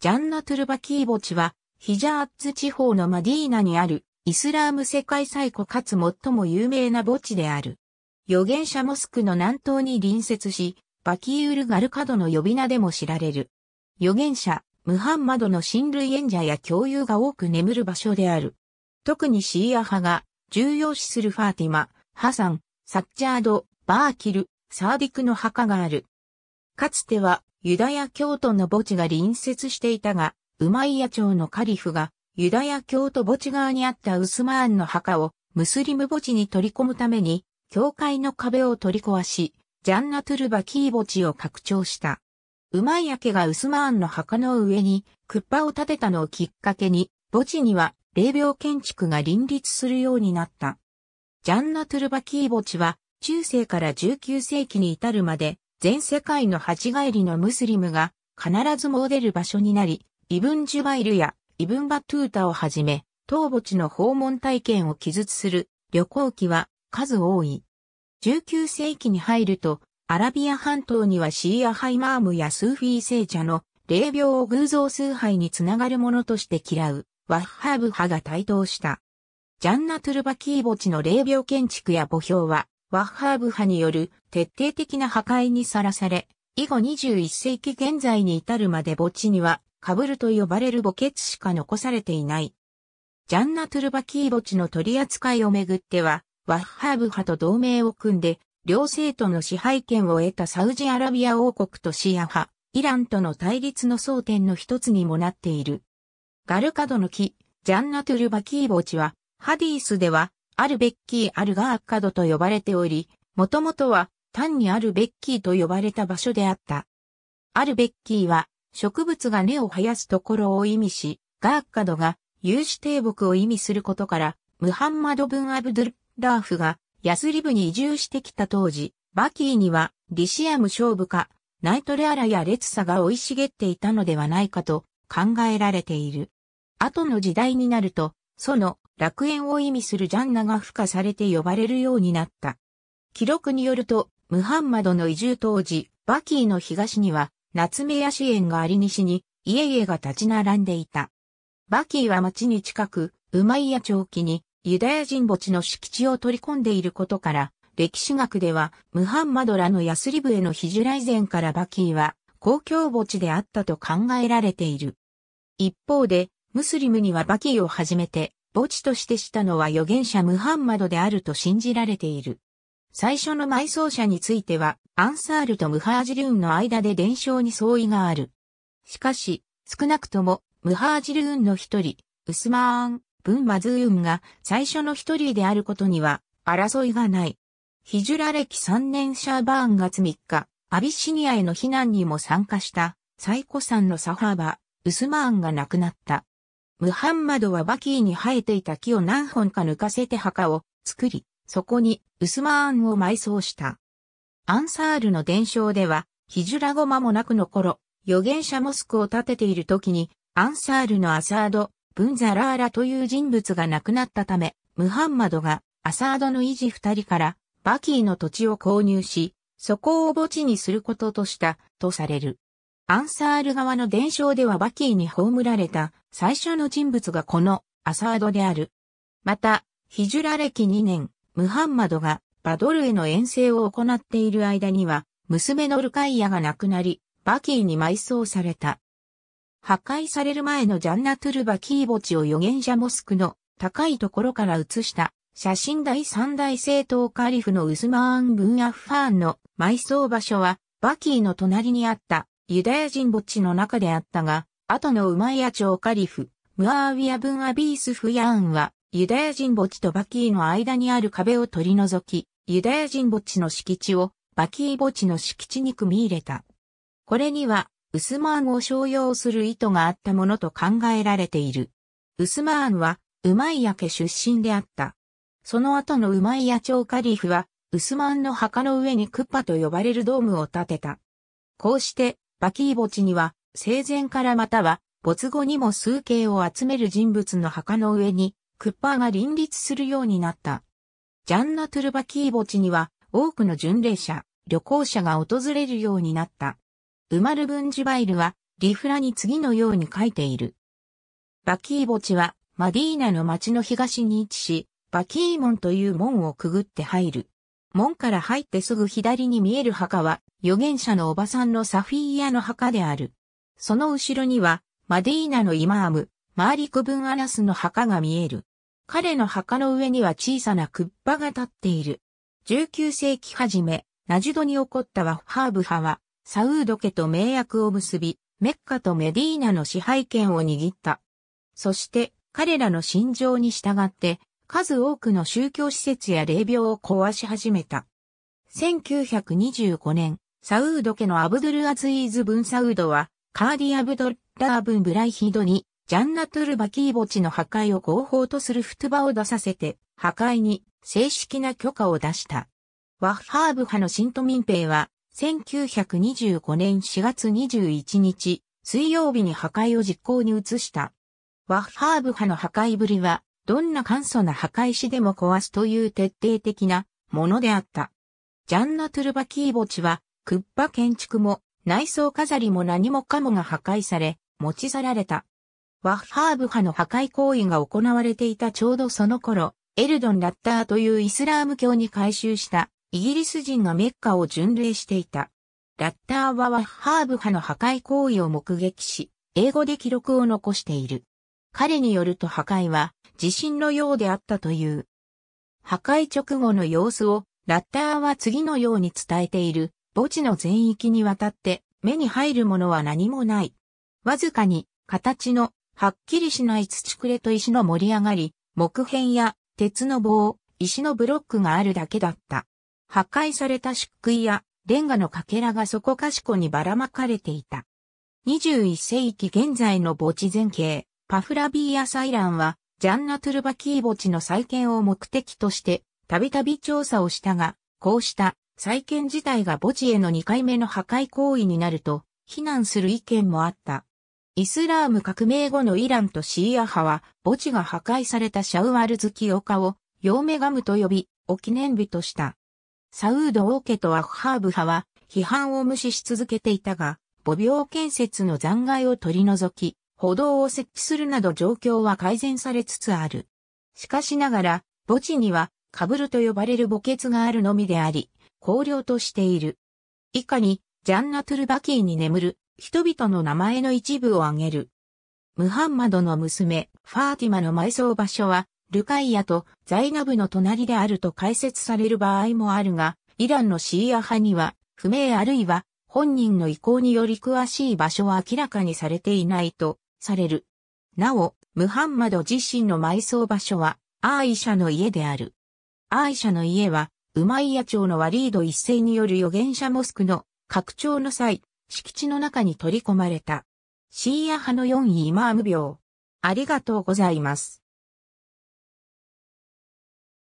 ジャンナトゥルバキー墓地は、ヒジャーッツ地方のマディーナにある、イスラーム世界最古かつ最も有名な墓地である。預言者モスクの南東に隣接し、バキーウルガルカドの呼び名でも知られる。預言者、ムハンマドの親類演者や教友が多く眠る場所である。特にシーア派が重要視するファーティマ、ハサン、サッチャード、バーキル、サーディクの墓がある。かつてはユダヤ教徒の墓地が隣接していたが、ウマイヤ朝のカリフがユダヤ教徒墓地側にあったウスマーンの墓をムスリム墓地に取り込むために、教会の壁を取り壊し、ジャンナトゥルバキー墓地を拡張した。ウマイヤ家がウスマーンの墓の上にクッパを建てたのをきっかけに、墓地には霊廟建築が林立するようになった。ジャンナトゥルバキー墓地は中世から19世紀に至るまで全世界の恥帰りのムスリムが必ず詣でる場所になり、イブン・ジュバイルやイブン・バトゥータをはじめ、当墓地の訪問体験を記述する旅行記は数多い。19世紀に入ると、アラビア半島にはシーアハイマームやスーフィー聖者の霊廟を偶像崇拝につながるものとして嫌うワッハーブ派が台頭した。ジャンナトゥルバキー墓地の霊廟建築や墓標はワッハーブ派による徹底的な破壊にさらされ、以後21世紀現在に至るまで墓地には、カブルと呼ばれる墓穴しか残されていない。ジャンナトゥルバキー墓地の取り扱いをめぐっては、ワッハーブ派と同盟を組んで、両政党の支配権を得たサウジアラビア王国とシア派、イランとの対立の争点の一つにもなっている。ガルカドの木、ジャンナトゥルバキー墓地は、ハディースでは、あるベッキー・アるガーカドと呼ばれており、もともとは単にあるベッキーと呼ばれた場所であった。あるベッキーは植物が根を生やすところを意味し、ガーカドが有志低木を意味することから、ムハンマド・ブン・アブドゥル・ラーフがヤスリブに移住してきた当時、バキーにはリシアム勝負か、ナイトレアラやレツサが生い茂っていたのではないかと考えられている。後の時代になると、その楽園を意味するジャンナが付加されて呼ばれるようになった。記録によると、ムハンマドの移住当時、バキーの東には、夏目屋支園があり西に、家々が立ち並んでいた。バキーは町に近く、ウマイヤ町期に、ユダヤ人墓地の敷地を取り込んでいることから、歴史学では、ムハンマドらのヤスリブへのヒジュラ以前からバキーは、公共墓地であったと考えられている。一方で、ムスリムにはバキーをはじめて、墓地としてしたのは預言者ムハンマドであると信じられている。最初の埋葬者については、アンサールとムハージルーンの間で伝承に相違がある。しかし、少なくとも、ムハージルーンの一人、ウスマーン、ブンマズーンが最初の一人であることには、争いがない。ヒジュラ歴3年シャーバーン月3日、アビシニアへの避難にも参加した、サイコさんのサハーバ、ウスマーンが亡くなった。ムハンマドはバキーに生えていた木を何本か抜かせて墓を作り、そこにウスマーンを埋葬した。アンサールの伝承では、ヒジュラゴマもなくの頃、預言者モスクを建てている時に、アンサールのアサード、ブンザラーラという人物が亡くなったため、ムハンマドがアサードの維持二人からバキーの土地を購入し、そこを墓地にすることとしたとされる。アンサール側の伝承ではバキーに葬られた最初の人物がこのアサードである。また、ヒジュラ歴2年、ムハンマドがバドルへの遠征を行っている間には、娘のルカイヤが亡くなり、バキーに埋葬された。破壊される前のジャンナトゥルバキー墓地を預言者モスクの高いところから写した写真第三代政党カリフのウスマーン・ブン・アッファーンの埋葬場所はバキーの隣にあったユダヤ人墓地の中であったが、後のウマイヤ朝カリフ、ムアーウィアブンアビースフヤーンは、ユダヤ人墓地とバキーの間にある壁を取り除き、ユダヤ人墓地の敷地をバキー墓地の敷地に組み入れた。これには、ウスマーンを商用する意図があったものと考えられている。ウスマーンは、ウマイヤ家出身であった。その後のウマイヤ朝カリフは、ウスマンの墓の上にクッパと呼ばれるドームを建てた。こうして、バキー墓地には、生前からまたは、没後にも数形を集める人物の墓の上に、クッパーが林立するようになった。ジャンナトゥルバキー墓地には、多くの巡礼者、旅行者が訪れるようになった。ウマルブンジバイルは、リフラに次のように書いている。バキー墓地は、マディーナの町の東に位置し、バキー門という門をくぐって入る。門から入ってすぐ左に見える墓は、預言者のおばさんのサフィーヤの墓である。その後ろには、マディーナのイマーム、マーリク・ブン・アナスの墓が見える。彼の墓の上には小さなクッパが立っている。19世紀初め、ナジドに起こったワフハーブ派は、サウード家と名約を結び、メッカとメディーナの支配権を握った。そして、彼らの心情に従って、数多くの宗教施設や霊廟を壊し始めた。1925年、サウード家のアブドゥルアズイーズ・ブン・サウードは、カーディ・アブドッラー・ブン・ブライヒドに、ジャンナトゥルバキー墓地の破壊を合法とするフトゥバを出させて、破壊に正式な許可を出した。ワッハーブ派の新都民兵は、1925年4月21日、水曜日に破壊を実行に移した。ワッハーブ派の破壊ぶりは、どんな簡素な墓石でも壊すという徹底的なものであった。ジャンナ・トゥルバキー墓地は、クッパ建築も、内装飾りも何もかもが破壊され、持ち去られた。ワッハーブ派の破壊行為が行われていたちょうどその頃、エルドン・ラッターというイスラーム教に改宗したイギリス人がメッカを巡礼していた。ラッターはワッハーブ派の破壊行為を目撃し、英語で記録を残している。彼によると破壊は地震のようであったという。破壊直後の様子をラッターは次のように伝えている墓地の全域にわたって目に入るものは何もない。わずかに形のはっきりしない土くれと石の盛り上がり、木片や鉄の棒、石のブロックがあるだけだった。破壊された漆喰やレンガのかけらがそこかしこにばらまかれていた。21世紀現在の墓地前景、パフラビーアサイランは、ジャンナトゥルバキー墓地の再建を目的として、たびたび調査をしたが、こうした再建自体が墓地への2回目の破壊行為になると、非難する意見もあった。イスラーム革命後のイランとシーア派は、墓地が破壊されたシャウアルズキオカを、ヨーメガムと呼び、お記念日とした。サウード王家とアフハーブ派は、批判を無視し続けていたが、母廟建設の残骸を取り除き、歩道を設置するなど状況は改善されつつある。しかしながら、墓地には、カブルと呼ばれる墓穴があるのみであり、荒涼としている。以下に、ジャンナトゥルバキーに眠る、人々の名前の一部を挙げる。ムハンマドの娘、ファーティマの埋葬場所は、ルカイアとザイナブの隣であると解説される場合もあるが、イランのシーア派には、不明あるいは、本人の意向により詳しい場所は明らかにされていないとされる。なお、ムハンマド自身の埋葬場所は、アーイシャの家である。アーイシャの家は、ウマイヤ朝のワリード一世による預言者モスクの拡張の際、敷地の中に取り込まれた。シーア派の4位イマーム病。ありがとうございます。